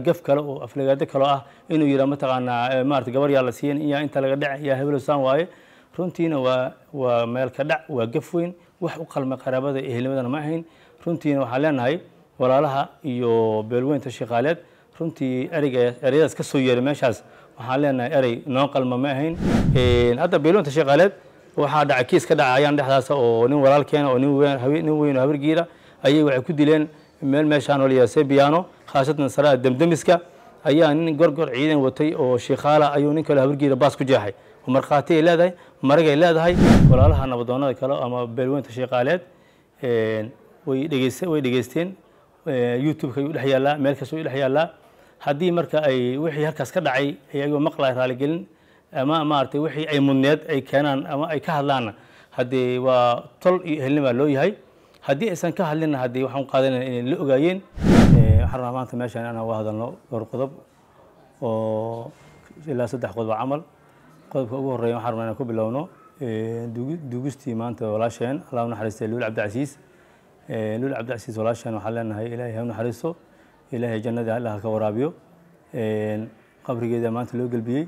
gaf kale oo aflagaado kaloo ah inuu yidhaa mataqaanaa maarata gabar yaa la siiyan iyaa inta laga dhac yaa hebelusaan waaye runtiina waa waa meel ka dhac waa gaf weyn wax u qalma qaraabada ehelimadana ma ahayn runtiina waxaan leenahay walaalaha iyo beelweynta shaqaaleed runtii ereyga ereyadaas ka soo yeeray meeshaas waxaan leenahay erey noo qalma ma ahayn hadda beelweynta shaqaaleed waxaa dhacay kiis ka dhaca ayaan dhexdaasa oo nin walaalkeena oo nin weyn nin weyn habargiira ayay waxay ku dileen meel meeshaan oo la yaasay khaasatan saraha demdemiska ayaa nin gorgor ciidan watay oo shiikhaala ayuu nin kale habargeeda baas ku jeexay markhaatiyay leedahay maragay leedahay walaalaha nabadoonnada kale ama beelweynta shiikaaleed way dhegeysteen youtube-ka yuu dhex yaallaa meel kasta yuu dhex yaallaa haddii marka ay wixii halkaas ka dhacay ayagoo maqlay raaligelin ama maaragtay wixii ay mudneed ay keenaan ama ay ka hadlaanna haddee waa tol iyo helnibaa loo yahay haddii aysan ka hadlinna haddee waxaan qaadanaya inay la ogaayeen waxaan rabaa maanta meeshaan inaan uga hadalno dhowr qodob oo ilaa saddex qodob camal qodobka ugu horreeya waxaan rabaa inaan ku bilowno eh, duugistii maanta walaasheen allah naxariistay luul cabdicasiis eh, luul cabdicasiis walaasheen waxaan leenahay ilaahay ha naxariisto ilaahay jannadii allah ka waraabiyo eh, qabrigeeda maanta loo gelbiyey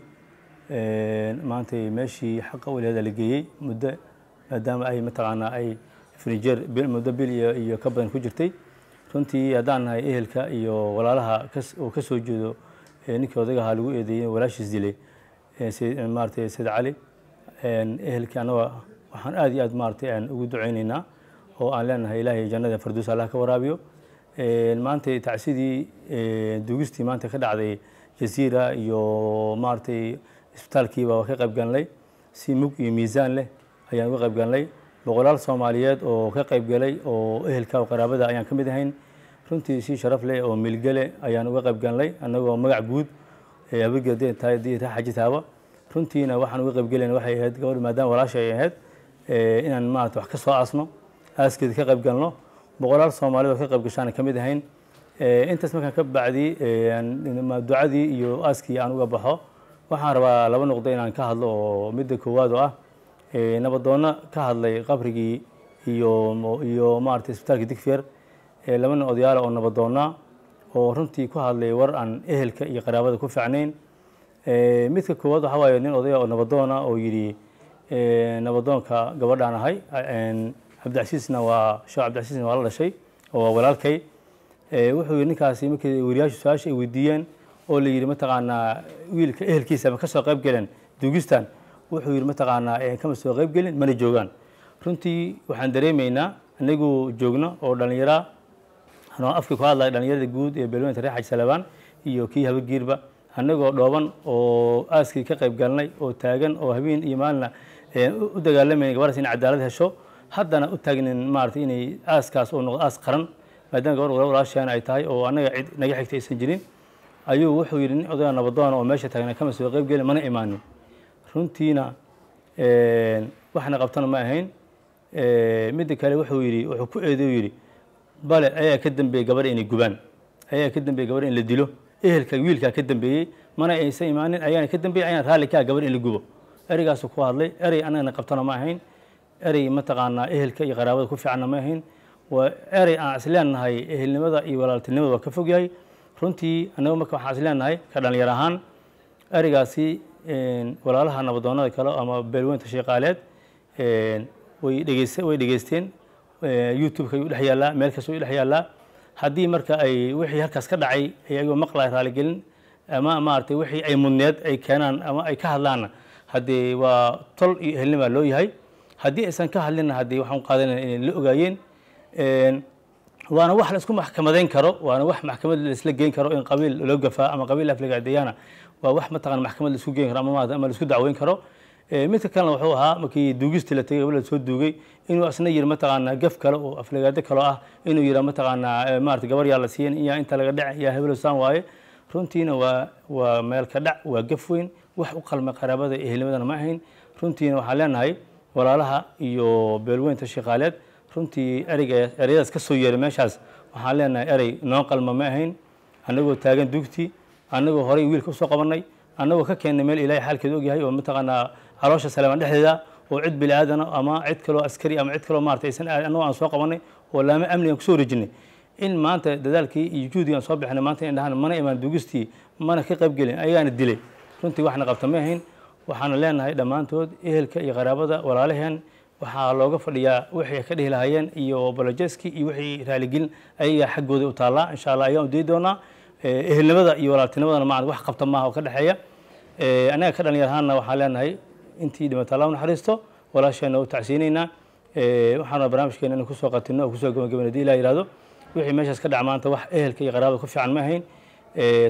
maantay meeshii xaqa weliheeda la geeyey muddo maadaama ay mataqaanaa ay furnijer muddo bil iyo ka badan ku jirtay runtii haddaan nahay ehelka iyo walaalaha oo ka soo jeedo ninkii odayga lagu eedeeyey walaashiis dilay maarata sayd cali ehelkii annaga waxaan aad iyo aad maarata aan ugu ducaynaynaa oo aan leenahay ilaahay jannada fardus allah ka waraabiyo maanta tacsidii duugistii maanta ka dhacday jaziira iyo maaragtay isbitaalkiiba ka qayb galnay si mug iyo miisaan leh ayaan uga qayb galnay boqolaal soomaaliyeed oo ka qaybgalay oo ehelka oo qaraabada ayaan ka mid ahayn runtii si sharaf leh oo milgale ayaan uga qaybgalnay annagoo magac guud habagedta xaji taaba runtiina waxaan uga qaybgelayna waxay ahayd gabadh maadaama walaasha ahayd eh, inaan maarata wax ka soo aasno aaskeeda ka qaybgalno boqolaal soomaaliyed oo ka qaybgashaana ka mid ahayn eh, intaas markaan ka bacdi eh, ducadii iyo aaskii aan uga baxo waxaan rabaa laba noqdo inaan ka hadlo oo midda koowaad oo ah nabadoonna ka hadlay qabrigii iyo iyo maarata isbitaalka digfeer laba nin odayaala oo nabadoonna oo runtii ku hadlay war aan ehelka iyo qaraabada ku fiicnayn midka koowaad waxaa waaye nin odaya oo nabadoona oo yidhi nabadoonka gabadhaan ahay cabdicasiisna waa sheekh cabdicasiisna waa la dhashay oo waa walaalkay wuxuu yidhi ninkaasi markii wariyaashu su-aasha ay weydiiyeen oo la yidhi mataqaanaa wiilka ehelkiisa ma ka soo qayb galeen duugistan wuxuu yidhi mataqaanaa kama soo qayb gelin mana joogaan runtii waxaan dareemaynaa anagu joogno oo dhallinyara anoo afka ku hadlaya dhallinyarada guud ee beelweynta reer xaj iyo kii habagiirba annagoo dhooban oo aaskii ka qayb galnay oo taagan oo habeen iyo maalina u dagaalamayna gabadhaas inay cadaalad hesho haddana u taagnin maarata inay aaskaas oo noqdo aas qaran maadaama gabadha walaasheena ay tahay oo annaga cid naga xigta aysan jirin ayuu wuxuu yidhi nin odaya nabadoona ah oo meesha taagna kama soo qayb gelin mana imaanin runtiina waxna qabtana ma ahayn midda kale wuxuu yidhi wuxuu ku eeday yidhi bale ayaa ka dambeeyey gabadha inay gubaan ayaa ka dambeeyey gabadha in la dilo ehelka wiilkaa ka dambeeyey mana aysan imaanin ayaana ka dambeeyey ayaan raalli kaa ah gabadh in la gubo ereygaasu ku hadlay erey annagana qabtana ma ahayn erey mataqaanaa ehelka iyo qaraabada ku fiicanna ma ahayn waa erey aan isleennahay ehelnimada iyo walaaltinimada waa ka fogyahay runtii annagu marka waxaan isleennahay ka dhallinyar ahaan ereygaasi walaalaha nabadoonnada kale ama beelweynta sheekaaleed way dhegeyst way dhegeysteen youtube-ka ayuu dhex yaallaa meel kasta ayuu dhex yaallaa haddii marka ay wixii halkaas ka dhacay ayagoo maqlaya raaligelin ama maaragtay wixii ay mudneed ay keenaan ama ay ka hadlaanna haddee waa tol iyo ehelnibaa loo yahay haddii aysan ka hadlinna haddee waxaan qaadanaya inay la ogaayeen waana wax laisku maxkamadayn karo waana wax maxkamad laisla geyn karo in qabiil loo gafaa ama qabiil aflagaadeeyana waa wax mataqan maxkamad laisku geyn karo ama ama laisku dacweyn karo eh, midka kalena wuxuu ahaa markii duugistii la tegay gabadha soo duugay inuu asna yiri mataqaanaa gaf kale oo aflagaado kale ah inuu yiri mataqaanaa eh, maarata gabar yaa la siiyan iyaa inta laga dhaca iyaa hebelo saan waaye runtiina waa waa meel ka dhac waa gaf weyn wax u qalma qaraabada ehelnimadana ma ahayn runtiina waxaan leenahay walaalaha iyo beelweynta shaqaaleed runtii ereyga erayadaas ka soo yeeray meeshaas waxaan leenahay eray noo qalma ma ahayn annagoo taagan dugti annagoo horay wiilka usoo qabannay annagoo ka keennay meel ilaahay xaalkeeda ogyahay oo mataqaanaa caloosha saleeman dhexdeeda oo cid bili-aadana ama cid kaloo askari ama cid kaloo maartay aysan annagoo aan soo qabanay oo laama amni aan kusoo wareejinay in maanta dadaalkii iyo juhdigii aan soo bixinay maanta in mana imaan dugistii mana ka qaybgelin ayagaana dilay runtii waxna qabta ma ahayn waxaana leenahay dhammaantood ehelka iyo qaraabada walaalaheen waxaa looga fadhiyaa wixii ka dhihi lahaayeen iyo bolojeski iyo wixii raaligelin ayagaa xaggooda u taallaa insha allah ayaan udiidi doonaa eh, ehelnimada iyo walaaltinimadana macna wax qabta maaha oo ka dhexeeya eh, anaga ka dhalinyar ahaanna waxaan leenahay intii dhimato allah u naxariisto walaasheenna u tacsiinaynaa eh, waxaana barnaamijkeena inaan kusoo qatino oo kusoo gabagabin haddii ilaa yihahdo wixii meeshaas ka dhac maanta wax ehelka iyo qaraabada ku fiican ma ahayn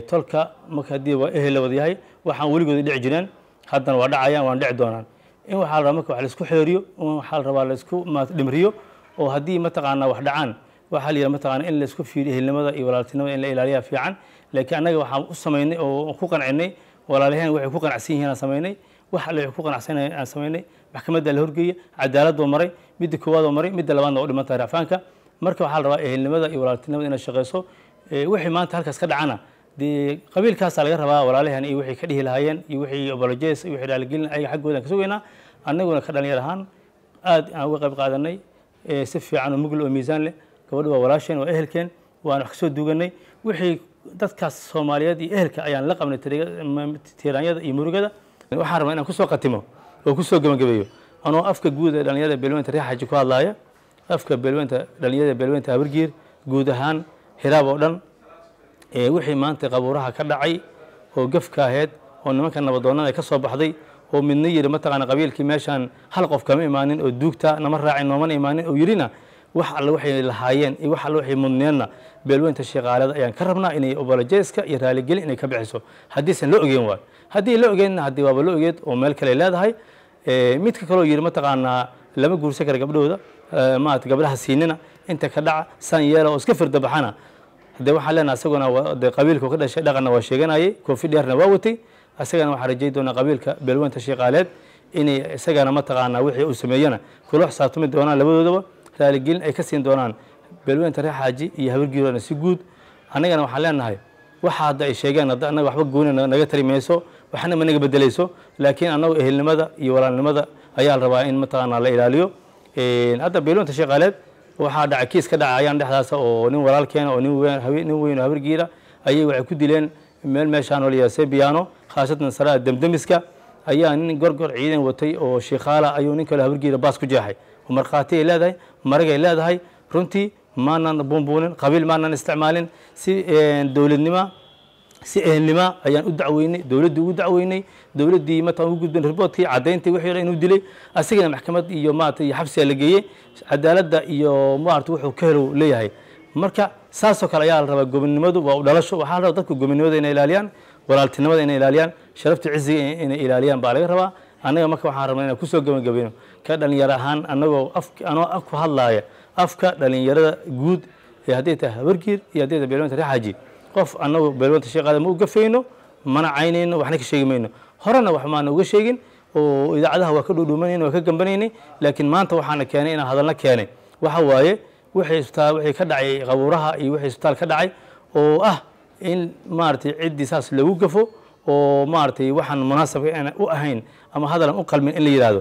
tolka marka haddii waa ehel la wada yahay waxaan weligooda dhici jireen haddana waa dhacayaan waan dhici doonaan in waxaa la rabaa marka wax laisku xeeriyo waxaa la rabaa laisku dhimriyo oo haddii mataqaanaa wax dhacaan waxaa la yidhaha mataqaanaa in laisku fiiriyo ehelnimada iyo walaaltinimada in la ilaaliyaa fiican laakiin annaga waxaan u samaynay oo ku qancinay walaalaheen waxay ku qanacsan yihiin aan samaynay wax alle ku qanacsanay aan samaynay maxkamadda la horgeeya cadaaladoo maray midda koowaadoo maray midda labaadna u dhiman tahay rafaanka marka waxaa la rabaa ehelnimada iyo walaaltinimada inaad shaqayso wixii maanta halkaas ka dhacana dee qabiilkaasaa laga rabaa walaalahan iyo wixii ka dhihi lahaayeen iyo wixii obolojes iyo wixii dhaaligelin ayaga xaggoodan ka sugaynaa annaguna ka dhalinyar ahaan aad aan uga qayb qaadanay si fiican oo mugl oo miisaan leh gabadhu waa walaasheen waa ehelkeen waan wax kasoo duuganay wixii dadkaas soomaaliyeed iyo ehelka ayaan la qabnay tiiraanyada iyo murugada waxaan rabaa inaan kusoo qatimo oo kusoo gebagabeeyo anoo afka guud ee dhalinyarada beelweynta reex xaji ku hadlaaya afka beelweynta dhalinyarada beelweynta habargiir guud ahaan hiraab oo dhan wixii maanta qabuuraha ka dhacay oo gefka aheyd oo nimanka nabadoonnada ka soo baxday oo midna yidhi mataqaana qabiilkii meeshaan hal qof kama imaanin oo duugta nama raacin noomana imaanin oo yidhina wax alle waxay lahaayeen iyo wax alle waxay mudneenna beelweynta shaqaalada ayaan ka rabnaa inay obolojeyska iyo raaligelin inay ka bixiso haddiisan la ogeyn waayo haddii la ogeynna haddii waaba la ogeed oo meel kale leedahay midka kaloo yidhi mataqaanaa lama guursan kara gabdhahooda maarata gabdhaha siinina inta ka dhaca san yeela oo iska firdabaxana de waxaa lena asaguna de qabiilku ka dhashay dhaqanna waa sheeganayay koofi dheerna waa watay isagana waxaa rajayn doonaa qabiilka beelweynta sheiqaaleed inay isagana mataqaanaa wixii uu sameeyana kula xisaabtami doonaan labadoodaba raaligelin ay ka siin doonaan beelweynta reer xaaji iyo habargiirona si guud annagana waxaan leenahay waxa hadda ay sheegeen hadda annaga waxba gooni naga tari mayso waxna naga bedelayso laakiin annagu ehelnimada iyo walaalnimada ayaa la rabaa in mataqaanaa la ilaaliyo hadda beelweynta sheiqaaleed waxaa dhacay kiis ka dhacay ayaan dhexdaas oo nin walaalkeena oo nin weyn oo habargiira ayay waxay ku dileen meel meeshaan oo layaasee biyaano khaasatan saraa demdemiska ayaa nin gorgor ciidan watay oo shiikaala ayuu nin kale habargiira baas ku jeexay markhaati ay leedahay maragay leedahay runtii maanan buunbuunin qabiil maanan isticmaalin si eh, dowladnimo si ehelnimo ayaan u dacweynay dowladdii ugu dacweynay dowladdii mataa ugu gudbin riboodkii caddayntii wixii inuu dilay asagana maxkamad iyo maarata xabsiga la geeyey cadaaladda iyo maarata wuxuu ka helo leeyahay marka saasoo kale ayaa la rabaa gobonnimadu waa u dhalasho waxaa la rabaa dadka gobonnimada inay ilaaliyaan walaaltinimada inay ilaaliyaan sharafta cisiga inay ilaaliyaan baa laga rabaa annaga marka waxaan rabnaa inaan kusoo gabagabayno ka dhalinyaro ahaan annagoo af anoo af ku hadlaaya afka dhalinyarada guud ee hadday tahay habargiir iyo hadday tahay beelwanta reer xaaji qof anagu beelwanta sheeqaada ma u gafayno mana caynayno waxna ka sheegi mayno horena wax maana uga sheegin oo idaacadaha waa ka dhuudhuumanayna waa ka gambanaynay laakiin maanta waxaana keenay inaan hadalna keenay waxa waaye wixii isbitaal wixii ka dhacay qabuuraha iyo wixii isbitaal ka dhacay oo ah in maaragtay ciddii saas lagu gafo oo maaragtay waxaan munaasabka aan u ahayn ama hadalan u qalmin in la yidhaahdo